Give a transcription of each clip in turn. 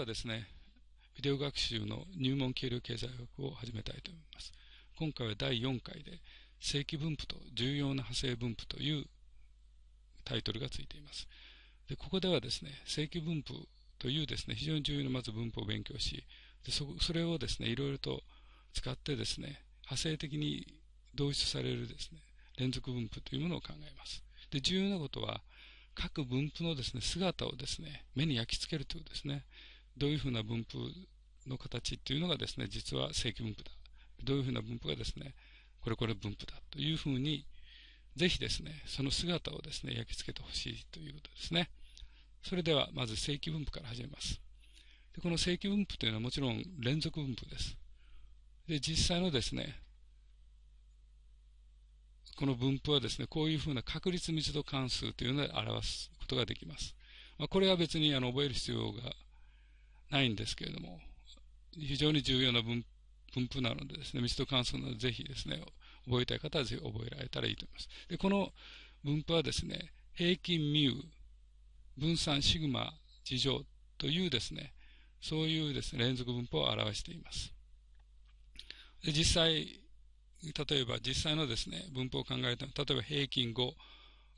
はですね、ビデオ学習の入門軽量経済学を始めたいと思います。今回は第4回で、正規分布と重要な派生分布というタイトルがついています。でここではですね、正規分布というですね、非常に重要なまず分布を勉強し、でそそれをですね、いろいろと使ってですね、派生的に導出されるですね、連続分布というものを考えます。で、重要なことは、各分布のですね、姿をですね、目に焼き付けるということですね。どういうふうな分布の形っていうのがですね、実は正規分布だ。どういうふうな分布がですね、これこれ分布だというふうに、ぜひですね、その姿をですね、焼き付けてほしいということですね。それでは、まず正規分布から始めます。でこの正規分布というのはもちろん連続分布です。で、実際のですね、この分布はですね、こういうふうな確率密度関数というので表すことができます。まあ、これは別にあの覚える必要がないんですけれども、非常に重要な分布なのでですね、密度関数などぜひですね、覚えたい方はぜひ覚えられたらいいと思います。で、この分布はですね、平均ミュ分散シグマ事乗というですね、そういうですね、連続分布を表しています。で実際、例えば実際のですね、分布を考えても、例えば平均5、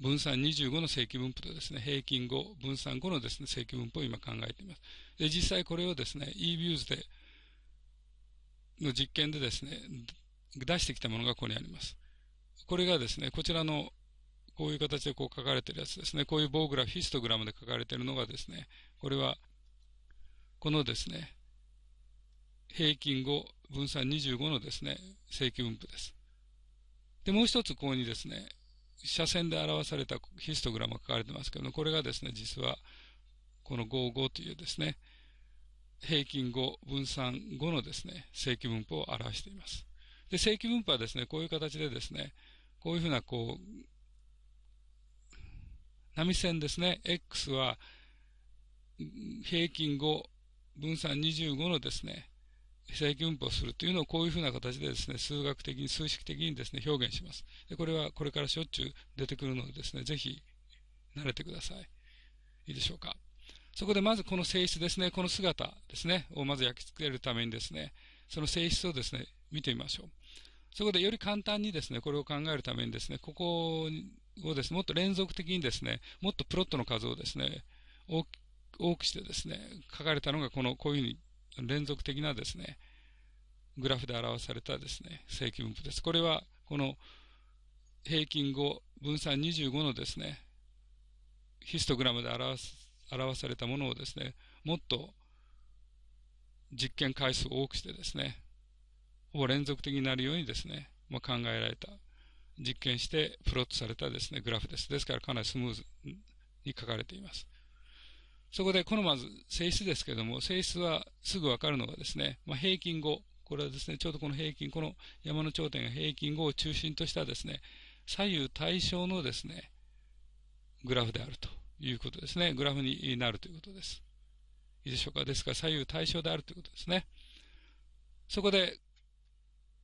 分散25の正規分布とですね、平均5、分散5のですね、正規分布を今考えています。で、実際これをですね、eViews で、の実験でですね、出してきたものがここにあります。これがですね、こちらの、こういう形でこう書かれてるやつですね、こういう棒グラフ、ヒストグラムで書かれてるのがですね、これは、このですね、平均5、分散25のですね、正規分布です。で、もう一つここにですね、斜線で表されたヒストグラムが書かれてますけども、これがですね、実は、この55というですね、平均5、分散5のですね、正規分布を表しています。で、正規分布はですね、こういう形でですね、こういうふうな、こう、波線ですね、X は、平均5、分散25のですね、正規運法するというのをこういうふうな形でですね、数学的に、数式的にですね、表現します。でこれはこれからしょっちゅう出てくるのでですね、ぜひ慣れてください。いいでしょうか。そこでまずこの性質ですね、この姿ですね、をまず焼き付けるためにですね、その性質をですね、見てみましょう。そこでより簡単にですね、これを考えるためにですね、ここをですね、もっと連続的にですね、もっとプロットの数をですね、多くしてですね、書かれたのがこの、こういうふうに連続的なですね、グラフで表されたですね、正規分布です。これは、この平均後、分散25のですね、ヒストグラムで表す表されたものをですね、もっと実験回数を多くしてですね、ほぼ連続的になるようにですね、まあ、考えられた、実験してプロットされたですね、グラフです。ですからかなりスムーズに書かれています。そこでのまず性質ですけども、性質はすぐわかるのがですね、まあ、平均後。これはですね、ちょうどこの平均、この山の頂点が平均後を中心としたですね、左右対称のですね、グラフであるということですね。グラフになるということです。いいでしょうか。ですから左右対称であるということですね。そこで、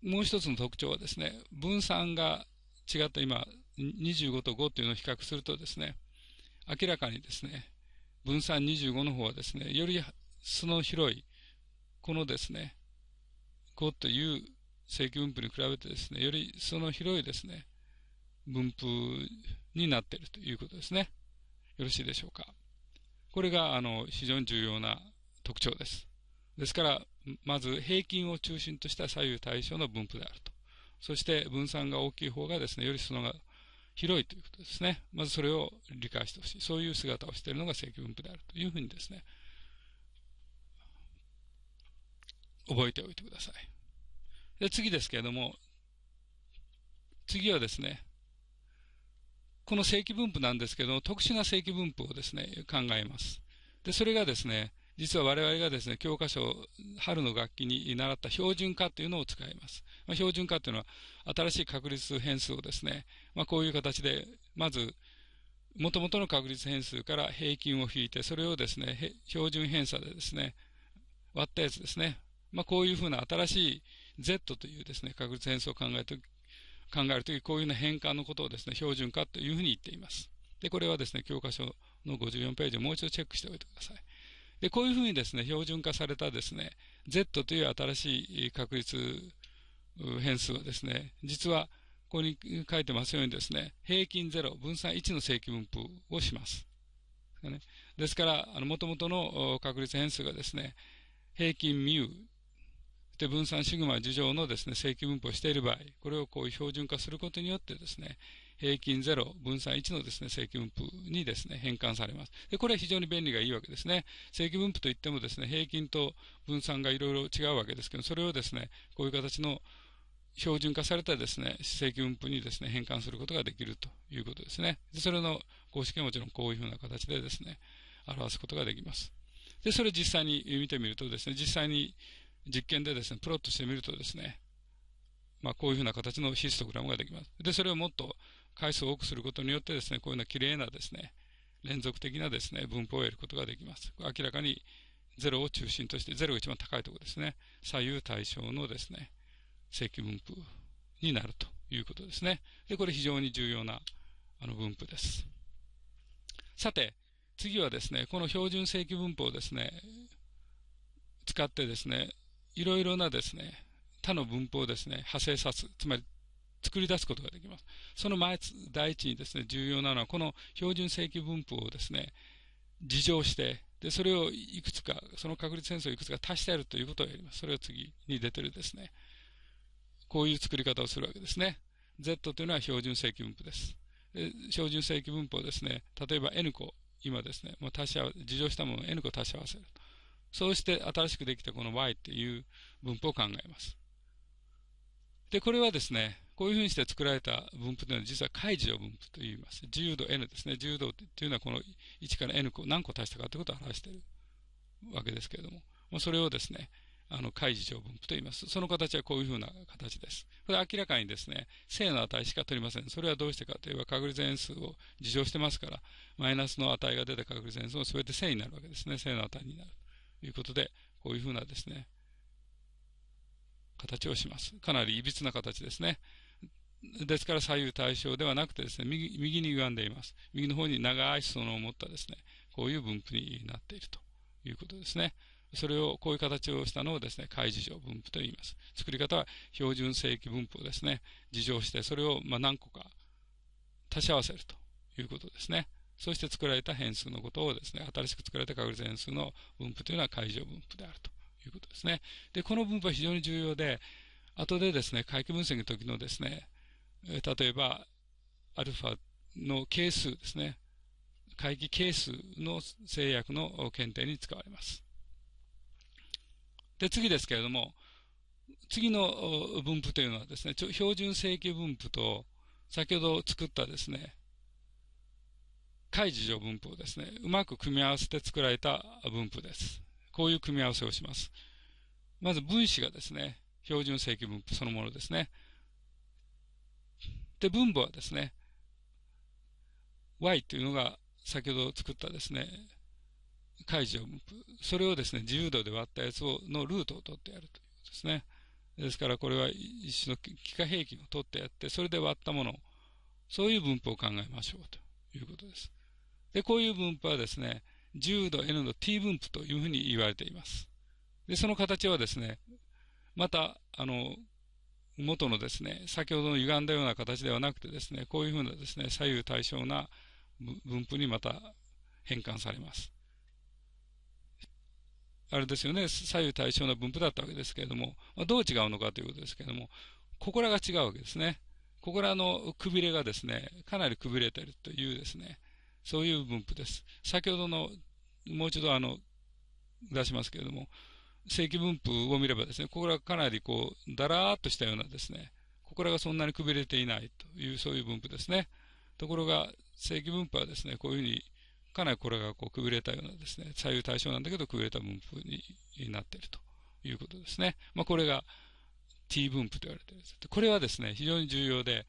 もう一つの特徴はですね、分散が違った今、25と5というのを比較するとですね、明らかにですね、分散25の方はですね、よりその広い、このですね、5という正規分布に比べてですね、よりその広いですね、分布になっているということですね。よろしいでしょうか。これが、あの、非常に重要な特徴です。ですから、まず平均を中心とした左右対称の分布であると。そして分散が大きい方がですね、よりその広いということですね。まずそれを理解してほしい。そういう姿をしているのが正規分布であるというふうにですね、覚えておいてください。で、次ですけれども、次はですね、この正規分布なんですけど、特殊な正規分布をですね、考えます。で、それがですね、実は我々がですね、教科書、春の楽器に習った標準化というのを使います。まあ、標準化というのは、新しい確率変数をですね、まあ、こういう形で、まず、元々の確率変数から平均を引いて、それをですね、標準偏差でですね、割ったやつですね。まあ、こういうふうな新しい Z というですね、確率変数を考えと考えるとき、こういうような変換のことをですね、標準化というふうに言っています。で、これはですね、教科書の54ページをもう一度チェックしておいてください。で、こういうふうにですね、標準化されたですね、Z という新しい確率変数はですね、実は、ここに書いてますようにですね、平均0、分散1の正規分布をします。ですから、あの、元々の確率変数がですね、平均ミュで分散シグマ樹状のですね、正規分布をしている場合、これをこう標準化することによってですね、平均0、分散1のですね、正規分布にですね、変換されます。で、これは非常に便利がいいわけですね。正規分布といってもですね、平均と分散がいろいろ違うわけですけど、それをですね、こういう形の標準化されたですね、正規分布にですね、変換することができるということですね。でそれの公式はもちろんこういうふうな形でですね、表すことができます。で、それ実際に見てみるとですね、実際に実験でですね、プロットしてみるとですね、まあ、こういうふうな形のヒストグラムができます。で、それをもっと回数を多くすることによってですね、こういうのは綺麗なですね、連続的なですね、分布を得ることができます。明らかに0を中心として、0が一番高いところですね、左右対称のですね、正規分布になるということですね。で、これ非常に重要なあの分布です。さて、次はですね、この標準正規分布をですね、使ってですね、いろいろなですね、他の分布をですね、派生さす、つまり作り出すことができます。その前、第一にですね、重要なのは、この標準正規分布をですね、自乗して、で、それをいくつか、その確率変数をいくつか足してやるということをやります。それを次に出てるですね。こういう作り方をするわけですね。Z というのは標準正規分布です。で標準正規分布をですね、例えば N 個、今ですね、もう足し合わしたものを N 個足し合わせる。そうして新しくできたこの Y っていう分布を考えます。で、これはですね、こういうふうにして作られた分布というのは実は開示を分布と言います。自由度 n ですね。自由度というのはこの1から n 何個足したかということを表しているわけですけれども、まあ、それをですね、あの、開示上分布と言います。その形はこういうふうな形です。これ明らかにですね、正の値しか取りません。それはどうしてかといえば確率変数を事乗してますから、マイナスの値が出た確率変数や全て正になるわけですね。正の値になる。ということで、こういうふうなですね、形をします。かなり歪な形ですね。ですから左右対称ではなくてですね、右右に歪んでいます。右の方に長い裾野を持ったですね、こういう分布になっているということですね。それを、こういう形をしたのをですね、開示上分布と言います。作り方は標準正規分布をですね、事情して、それをま何個か足し合わせるということですね。そして作られた変数のことをですね、新しく作られた確率変数の分布というのは開示分布であるということですね。で、この分布は非常に重要で、後でですね、回帰分析の時のですね、例えば、アルファの係数ですね。会議係数の制約の検定に使われます。で、次ですけれども、次の分布というのはですね、標準正規分布と、先ほど作ったですね、開示上分布をですね、うまく組み合わせて作られた分布です。こういう組み合わせをします。まず分子がですね、標準正規分布そのものですね。で、分母はですね、y というのが先ほど作ったですね、解除分布。それをですね、自由度で割ったやつを、のルートを取ってやるということですね。ですからこれは一種の幾何平均を取ってやって、それで割ったものそういう分布を考えましょうということです。で、こういう分布はですね、自由度 N の T 分布というふうに言われています。で、その形はですね、また、あの、元のですね、先ほどの歪んだような形ではなくてですね、こういうふうなですね、左右対称な分布にまた変換されます。あれですよね、左右対称な分布だったわけですけれども、どう違うのかということですけれども、ここらが違うわけですね。ここらのくびれがですね、かなりくびれてるというですね、そういう分布です。先ほどの、もう一度あの、出しますけれども、正規分布を見ればですね、ここらかなりこう、だらーっとしたようなですね、ここらがそんなにくびれていないという、そういう分布ですね。ところが、正規分布はですね、こういうふうに、かなりこれがこうくびれたようなですね、左右対称なんだけどくびれた分布になっているということですね。まあ、これが T 分布と言われているこれはですね、非常に重要で、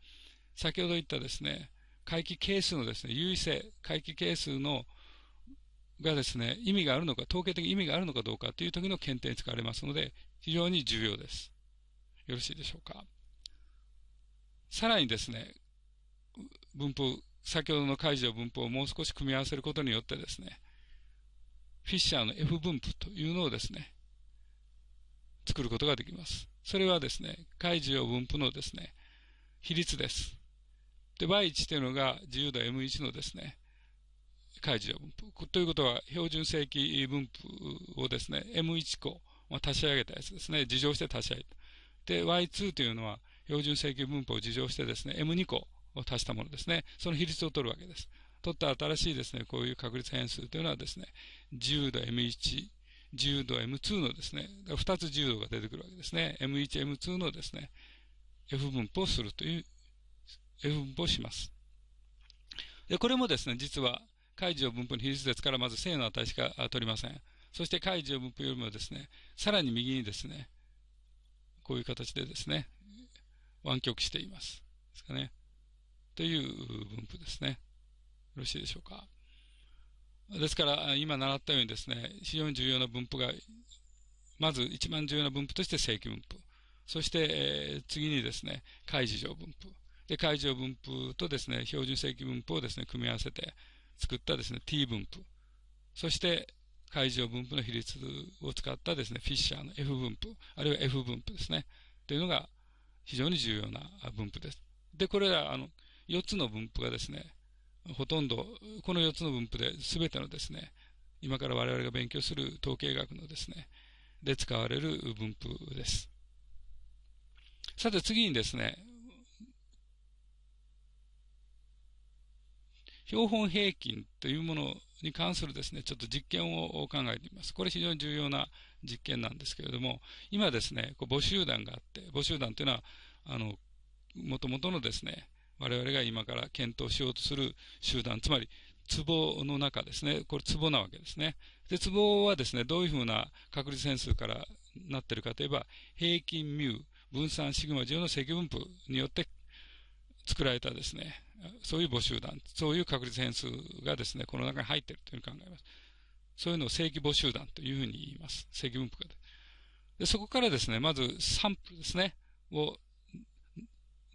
先ほど言ったですね、回帰係数のですね、優位性、回帰係数のがですね、意味があるのか、統計的意味があるのかどうかという時の検定に使われますので、非常に重要です。よろしいでしょうか。さらにですね、分布、先ほどの解除分布をもう少し組み合わせることによってですね、フィッシャーの F 分布というのをですね、作ることができます。それはですね、解除分布のですね、比率です。で、y1 というのが自由度 M1 のですね、解除分布。ということは、標準正規分布をですね、M1 個、まあ、足し上げたやつですね、事情して足し上げで、Y2 というのは、標準正規分布を事情してですね、M2 個を足したものですね、その比率を取るわけです。取った新しいですね、こういう確率変数というのはですね、自由度 M1、自由度 M2 のですね、2つ自由度が出てくるわけですね。M1、M2 のですね、F 分布をするという、F 分布をします。で、これもですね、実は開示を分布の比率ですからまず正の値しか取りません。そして開示を分布よりもですね、さらに右にですね、こういう形でですね、湾曲しています。ですかね。という分布ですね。よろしいでしょうか。ですから、今習ったようにですね、非常に重要な分布が、まず一番重要な分布として正規分布。そして、えー、次にですね、開示上分布。で、開示上分布とですね、標準正規分布をですね、組み合わせて、作ったですね、t 分布。そして、海上分布の比率を使ったですね、フィッシャーの F 分布、あるいは F 分布ですね。というのが非常に重要な分布です。で、これら、あの、4つの分布がですね、ほとんど、この4つの分布で全てのですね、今から我々が勉強する統計学のですね、で使われる分布です。さて次にですね、標本平均というものに関するですね、ちょっと実験を考えています。これ非常に重要な実験なんですけれども、今ですね、こう母集団があって、母集団というのは、あの、もともとのですね、我々が今から検討しようとする集団、つまり、壺の中ですね。これ壺なわけですね。で、壺はですね、どういうふうな確率変数からなってるかといえば、平均ミュー、分散シグマ上の積分布によって作られたですね、そういう母集団、そういう確率変数がですね、この中に入っているというふうに考えます。そういうのを正規母集団というふうに言います。正規分布がで。そこからですね、まずサンプルですね、を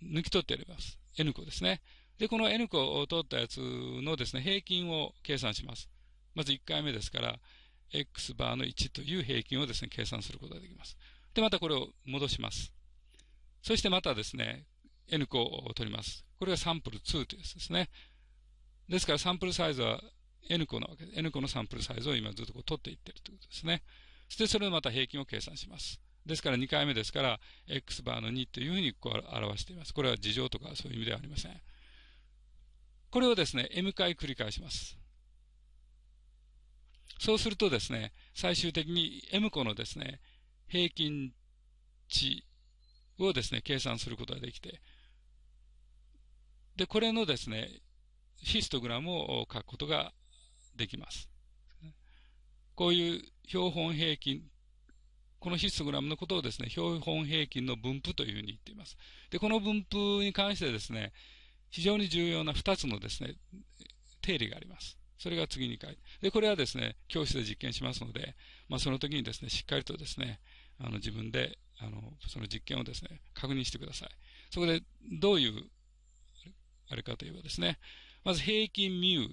抜き取ってやります。N 個ですね。で、この N 個を取ったやつのですね、平均を計算します。まず1回目ですから、x バーの1という平均をですね、計算することができます。で、またこれを戻します。そしてまたですね、N 個を取ります。これがサンプル2というやつですね。ですからサンプルサイズは N 個なわけで N 個のサンプルサイズを今ずっとこう取っていってるということですね。そしてそれをまた平均を計算します。ですから2回目ですから、x バーの2というふうにこう表しています。これは事情とかそういう意味ではありません。これをですね、m 回繰り返します。そうするとですね、最終的に m 個のですね、平均値をですね、計算することができて、で、これのですね、ヒストグラムを書くことができます。こういう標本平均、このヒストグラムのことをですね、標本平均の分布というふうに言っています。で、この分布に関してですね、非常に重要な2つのですね、定理があります。それが次に書いて。で、これはですね、教室で実験しますので、まあ、その時にですね、しっかりとですね、あの、自分で、あの、その実験をですね、確認してください。そこで、どういうあるかといえばですね、まず平均ミュー、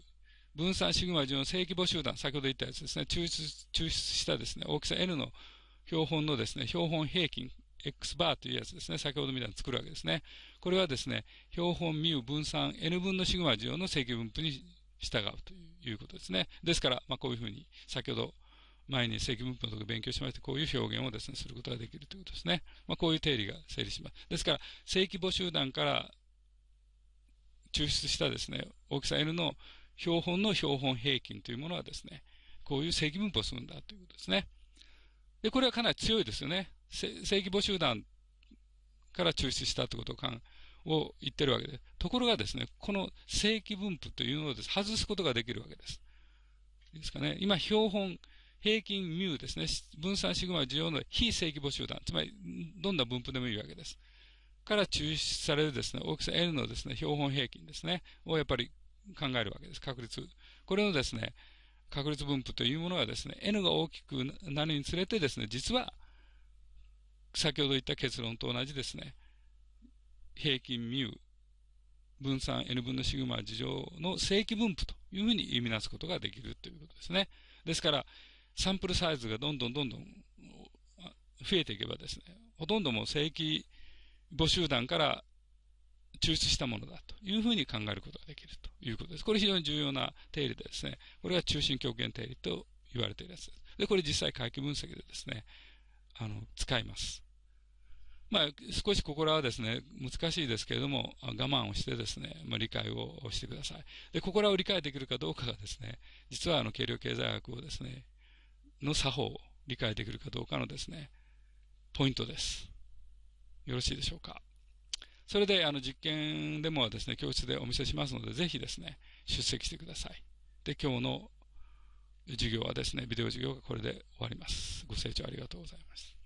分散シグマ順正規母集団、先ほど言ったやつですね、抽出抽出したですね、大きさ N の標本のですね、標本平均 X バーというやつですね、先ほどみたいに作るわけですね。これはですね、標本ミュー分散 N 分のシグマ順の正規分布に従うということですね。ですから、まあ、こういうふうに、先ほど前に正規分布のとこ勉強しまして、こういう表現をですね、することができるということですね。まあ、こういう定理が成立します。ですから、正規母集団から抽出したですね、大きさ N の標本の標本平均というものはですね、こういう正規分布をするんだということですね。で、これはかなり強いですよね。正規母集団から抽出したということをを言ってるわけです。ところがですね、この正規分布というのをです、ね、外すことができるわけです。ですかね、今、標本、平均ミュウですね、分散シグマ需要の非正規母集団、つまりどんな分布でもいいわけです。から抽出されるですね、大きさ N のですね、標本平均ですね、をやっぱり考えるわけです。確率。これのですね、確率分布というものはですね、N が大きくなるにつれてですね、実は、先ほど言った結論と同じですね、平均ミュ分散 N 分のシグマ事情の正規分布というふうに意味なすことができるということですね。ですから、サンプルサイズがどんどんどんどん増えていけばですね、ほとんどもう正規母集団から抽出したものだというふうに考えることができるということです。これ非常に重要な定理でですね、これが中心極限定理と言われているやつです。で、これ実際回帰分析でですね、あの、使います。まあ、少しここらはですね、難しいですけれども、我慢をしてですね、まあ、理解をしてください。で、ここらを理解できるかどうかがですね、実はあの、軽量経済学をですね、の作法を理解できるかどうかのですね、ポイントです。よろしいでしょうか。それで、あの、実験でもですね、教室でお見せしますので、ぜひですね、出席してください。で、今日の授業はですね、ビデオ授業がこれで終わります。ご清聴ありがとうございます。